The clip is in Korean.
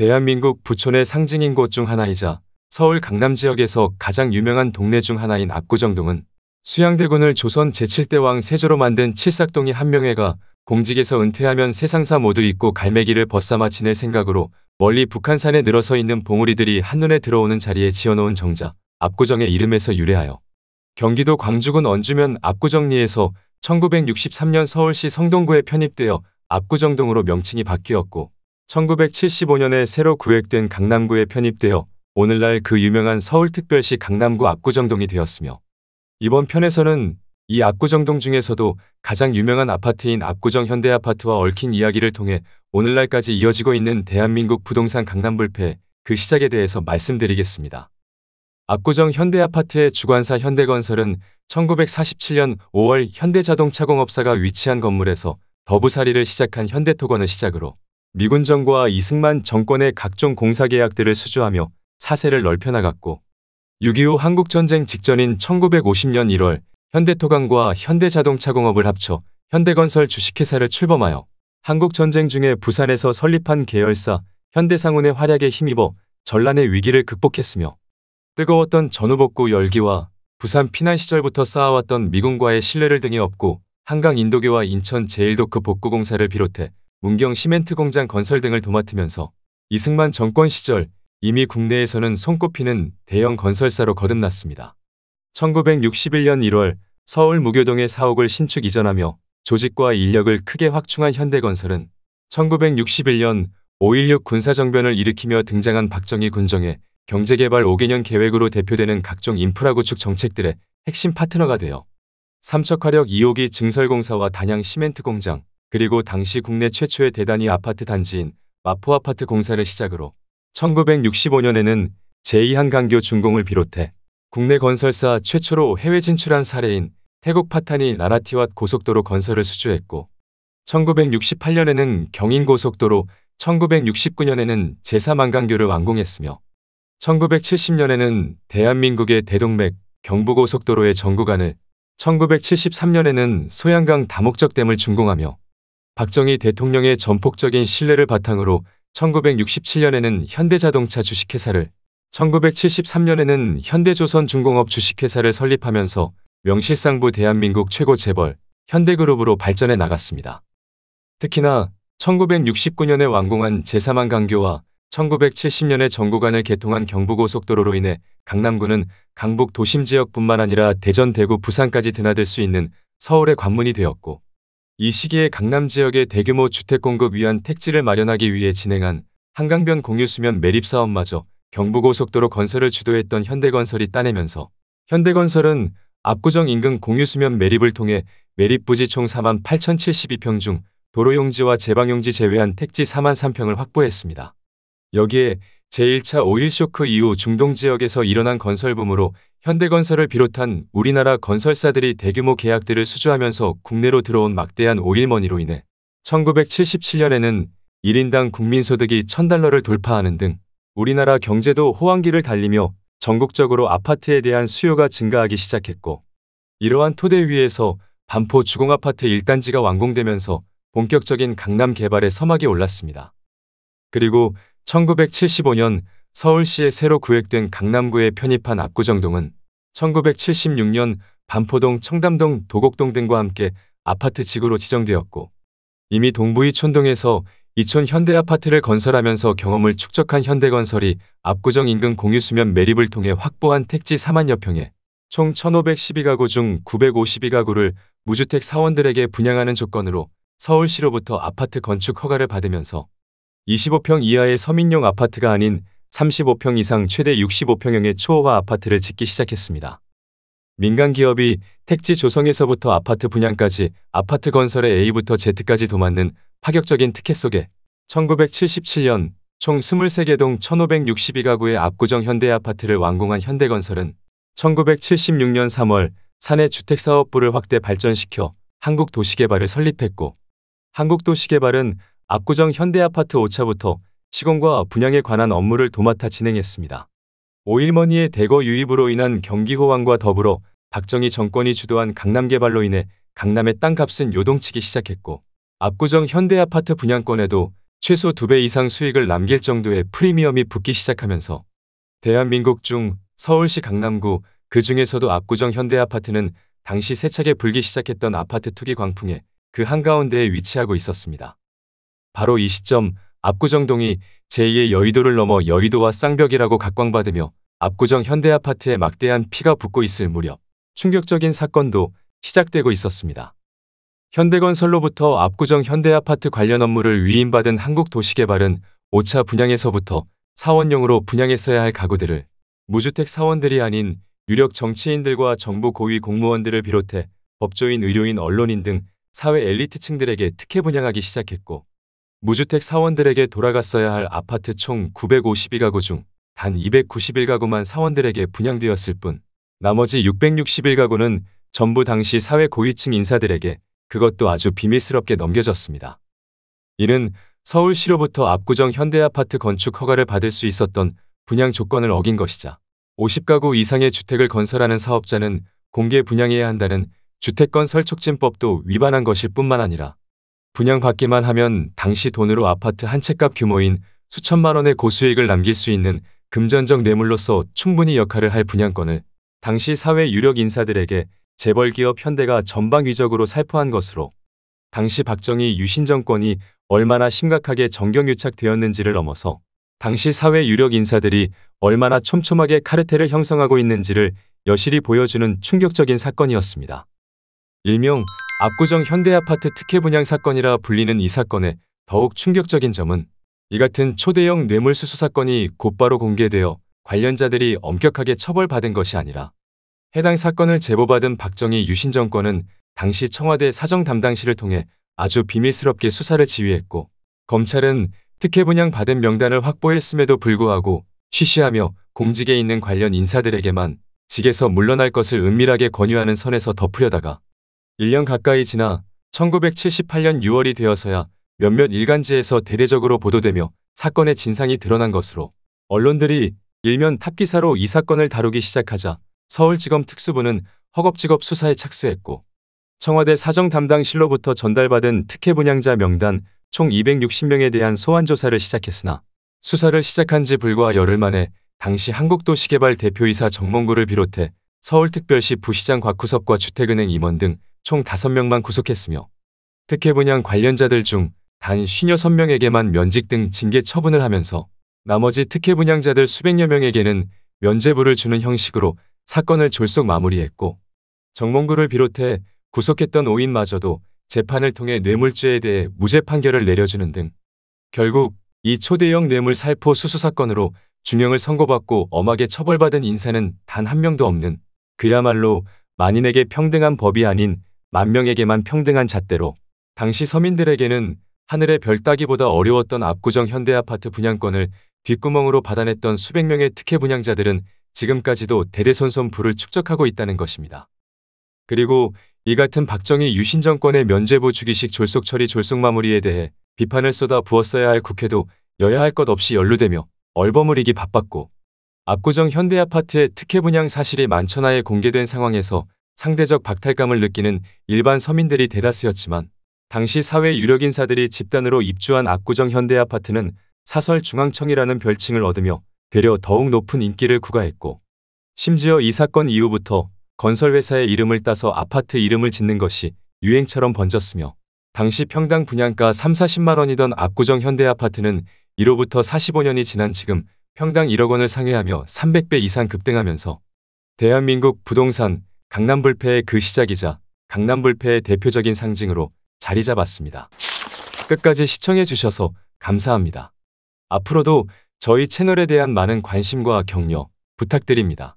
대한민국 부촌의 상징인 곳 중 하나이자 서울 강남 지역에서 가장 유명한 동네 중 하나인 압구정동은 수양대군을 조선 제7대 왕 세조로 만든 칠삭동이 한명회가 공직에서 은퇴하면 세상사 모두 잊고 갈매기를 벗삼아 지낼 생각으로 멀리 북한산에 늘어서 있는 봉우리들이 한눈에 들어오는 자리에 지어놓은 정자 압구정의 이름에서 유래하여 경기도 광주군 언주면 압구정리에서 1963년 서울시 성동구에 편입되어 압구정동으로 명칭이 바뀌었고 1975년에 새로 구획된 강남구에 편입되어 오늘날 그 유명한 서울특별시 강남구 압구정동이 되었으며 이번 편에서는 이 압구정동 중에서도 가장 유명한 아파트인 압구정 현대아파트와 얽힌 이야기를 통해 오늘날까지 이어지고 있는 대한민국 부동산 강남불패 그 시작에 대해서 말씀드리겠습니다. 압구정 현대아파트의 주관사 현대건설은 1947년 5월 현대자동차공업사가 위치한 건물에서 더부살이를 시작한 현대토건을 시작으로 미군 정부와 이승만 정권의 각종 공사계약들을 수주하며 사세를 넓혀나갔고 6.25 한국전쟁 직전인 1950년 1월 현대토강과 현대자동차공업을 합쳐 현대건설 주식회사를 출범하여 한국전쟁 중에 부산에서 설립한 계열사 현대상운의 활약에 힘입어 전란의 위기를 극복했으며 뜨거웠던 전후복구 열기와 부산 피난 시절부터 쌓아왔던 미군과의 신뢰를 등에 업고 한강 인도교와 인천 제1도크 복구공사를 비롯해 문경 시멘트 공장 건설 등을 도맡으면서 이승만 정권 시절 이미 국내에서는 손꼽히는 대형 건설사로 거듭났습니다. 1961년 1월 서울 무교동의 사옥을 신축 이전하며 조직과 인력을 크게 확충한 현대건설은 1961년 5.16 군사정변을 일으키며 등장한 박정희 군정의 경제개발 5개년 계획으로 대표되는 각종 인프라 구축 정책들의 핵심 파트너가 되어 삼척화력 2호기 증설공사와 단양 시멘트 공장, 그리고 당시 국내 최초의 대단위 아파트 단지인 마포아파트 공사를 시작으로 1965년에는 제2한강교 준공을 비롯해 국내 건설사 최초로 해외 진출한 사례인 태국 파탄이 나라티왓 고속도로 건설을 수주했고 1968년에는 경인고속도로 1969년에는 제3한강교를 완공했으며 1970년에는 대한민국의 대동맥 경부고속도로의 전구간을 1973년에는 소양강 다목적댐을 준공하며 박정희 대통령의 전폭적인 신뢰를 바탕으로 1967년에는 현대자동차 주식회사를 1973년에는 현대조선중공업 주식회사를 설립하면서 명실상부 대한민국 최고 재벌 현대그룹으로 발전해 나갔습니다. 특히나 1969년에 완공한 제3항 강교와 1970년에 정구간을 개통한 경부고속도로로 인해 강남구는 강북 도심 지역뿐만 아니라 대전, 대구, 부산까지 드나들 수 있는 서울의 관문이 되었고 이 시기에 강남 지역의 대규모 주택 공급 위한 택지를 마련하기 위해 진행한 한강변 공유수면 매립 사업마저 경부고속도로 건설을 주도했던 현대건설이 따내면서 현대건설은 압구정 인근 공유수면 매립을 통해 매립 부지 총 4만 8,072평 중 도로용지와 제방용지 제외한 택지 4만 3평을 확보했습니다. 여기에 제1차 오일쇼크 이후 중동지역에서 일어난 건설붐으로 현대건설을 비롯한 우리나라 건설사들이 대규모 계약들을 수주하면서 국내로 들어온 막대한 오일머니로 인해 1977년에는 1인당 국민소득이 1000달러를 돌파하는 등 우리나라 경제도 호황기를 달리며 전국적으로 아파트에 대한 수요가 증가하기 시작했고 이러한 토대 위에서 반포 주공아파트 1단지가 완공되면서 본격적인 강남 개발의 서막이 올랐습니다. 그리고 1975년 서울시에 새로 구획된 강남구에 편입한 압구정동은 1976년 반포동, 청담동, 도곡동 등과 함께 아파트 지구로 지정되었고 이미 동부이 촌동에서 이촌 현대아파트를 건설하면서 경험을 축적한 현대건설이 압구정 인근 공유수면 매립을 통해 확보한 택지 4만여 평에 총 1,512가구 중 952가구를 무주택 사원들에게 분양하는 조건으로 서울시로부터 아파트 건축 허가를 받으면서 25평 이하의 서민용 아파트가 아닌 35평 이상 최대 65평형의 초호화 아파트를 짓기 시작했습니다. 민간 기업이 택지 조성에서부터 아파트 분양까지 아파트 건설의 A부터 Z까지 도맡는 파격적인 특혜 속에 1977년 총 23개 동 1562가구의 압구정 현대아파트를 완공한 현대건설은 1976년 3월 사내 주택사업부를 확대 발전시켜 한국도시개발을 설립했고 한국도시개발은 압구정 현대아파트 5차부터 시공과 분양에 관한 업무를 도맡아 진행했습니다. 오일머니의 대거 유입으로 인한 경기 호황과 더불어 박정희 정권이 주도한 강남 개발로 인해 강남의 땅값은 요동치기 시작했고 압구정 현대아파트 분양권에도 최소 2배 이상 수익을 남길 정도의 프리미엄이 붙기 시작하면서 대한민국 중 서울시 강남구 그 중에서도 압구정 현대아파트는 당시 세차게 불기 시작했던 아파트 투기 광풍에 그 한가운데에 위치하고 있었습니다. 바로 이 시점 압구정동이 제2의 여의도를 넘어 여의도와 쌍벽이라고 각광받으며 압구정 현대아파트에 막대한 피가 붙고 있을 무렵 충격적인 사건도 시작되고 있었습니다. 현대건설로부터 압구정 현대아파트 관련 업무를 위임받은 한국도시개발은 5차 분양에서부터 사원용으로 분양했어야 할 가구들을 무주택 사원들이 아닌 유력 정치인들과 정부 고위 공무원들을 비롯해 법조인, 의료인, 언론인 등 사회 엘리트층들에게 특혜 분양하기 시작했고 무주택 사원들에게 돌아갔어야 할 아파트 총 952가구 중 단 291가구만 사원들에게 분양되었을 뿐 나머지 661가구는 전부 당시 사회 고위층 인사들에게 그것도 아주 비밀스럽게 넘겨졌습니다. 이는 서울시로부터 압구정 현대아파트 건축 허가를 받을 수 있었던 분양 조건을 어긴 것이자 50가구 이상의 주택을 건설하는 사업자는 공개 분양해야 한다는 주택건 설촉진법도 위반한 것일 뿐만 아니라 분양받기만 하면 당시 돈으로 아파트 한 채 값 규모인 수천만 원의 고수익을 남길 수 있는 금전적 뇌물로서 충분히 역할을 할 분양권을 당시 사회 유력 인사들에게 재벌기업 현대가 전방위적으로 살포한 것으로 당시 박정희 유신 정권이 얼마나 심각하게 정경유착되었는지를 넘어서 당시 사회 유력 인사들이 얼마나 촘촘하게 카르텔을 형성하고 있는지를 여실히 보여주는 충격적인 사건이었습니다. 일명 압구정 현대아파트 특혜 분양 사건이라 불리는 이 사건의 더욱 충격적인 점은 이 같은 초대형 뇌물수수 사건이 곧바로 공개되어 관련자들이 엄격하게 처벌받은 것이 아니라 해당 사건을 제보받은 박정희 유신 정권은 당시 청와대 사정 담당실을 통해 아주 비밀스럽게 수사를 지휘했고 검찰은 특혜 분양 받은 명단을 확보했음에도 불구하고 취시하며 공직에 있는 관련 인사들에게만 직에서 물러날 것을 은밀하게 권유하는 선에서 덮으려다가 1년 가까이 지나 1978년 6월이 되어서야 몇몇 일간지에서 대대적으로 보도되며 사건의 진상이 드러난 것으로 언론들이 일면 탑기사로 이 사건을 다루기 시작하자 서울지검 특수부는 허겁지겁 수사에 착수했고 청와대 사정 담당 실로부터 전달받은 특혜 분양자 명단 총 260명에 대한 소환 조사를 시작했으나 수사를 시작한 지 불과 열흘 만에 당시 한국도시개발 대표이사 정몽구를 비롯해 서울특별시 부시장 곽구섭과 주택은행 임원 등총 5명만 구속했으며 특혜 분양 관련자들 중 단 56명에게만 면직 등 징계 처분을 하면서 나머지 특혜 분양자들 수백여 명에게는 면제부를 주는 형식으로 사건을 졸속 마무리했고 정몽구를 비롯해 구속했던 5인마저도 재판을 통해 뇌물죄에 대해 무죄 판결을 내려주는 등 결국 이 초대형 뇌물 살포 수수 사건으로 중형을 선고받고 엄하게 처벌받은 인사는 단 한 명도 없는 그야말로 만인에게 평등한 법이 아닌 만명에게만 평등한 잣대로 당시 서민들에게는 하늘의 별 따기보다 어려웠던 압구정 현대아파트 분양권을 뒷구멍으로 받아냈던 수백 명의 특혜 분양자들은 지금까지도 대대손손 부를 축적하고 있다는 것입니다. 그리고 이 같은 박정희 유신 정권의 면죄부 주기식 졸속 처리 졸속 마무리에 대해 비판을 쏟아 부었어야 할 국회도 여야 할것 없이 연루되며 얼버무리기 바빴고 압구정 현대아파트의 특혜 분양 사실이 만천하에 공개된 상황에서 상대적 박탈감을 느끼는 일반 서민들이 대다수였지만 당시 사회 유력 인사들이 집단으로 입주한 압구정 현대 아파트는 사설 중앙청이라는 별칭을 얻으며 되려 더욱 높은 인기를 구가했고 심지어 이 사건 이후부터 건설회사의 이름을 따서 아파트 이름을 짓는 것이 유행처럼 번졌으며 당시 평당 분양가 3, 40만 원이던 압구정 현대 아파트는 이로부터 45년이 지난 지금 평당 1억 원을 상회하며 300배 이상 급등하면서 대한민국 부동산 강남불패의 그 시작이자 강남불패의 대표적인 상징으로 자리 잡았습니다. 끝까지 시청해주셔서 감사합니다. 앞으로도 저희 채널에 대한 많은 관심과 격려 부탁드립니다.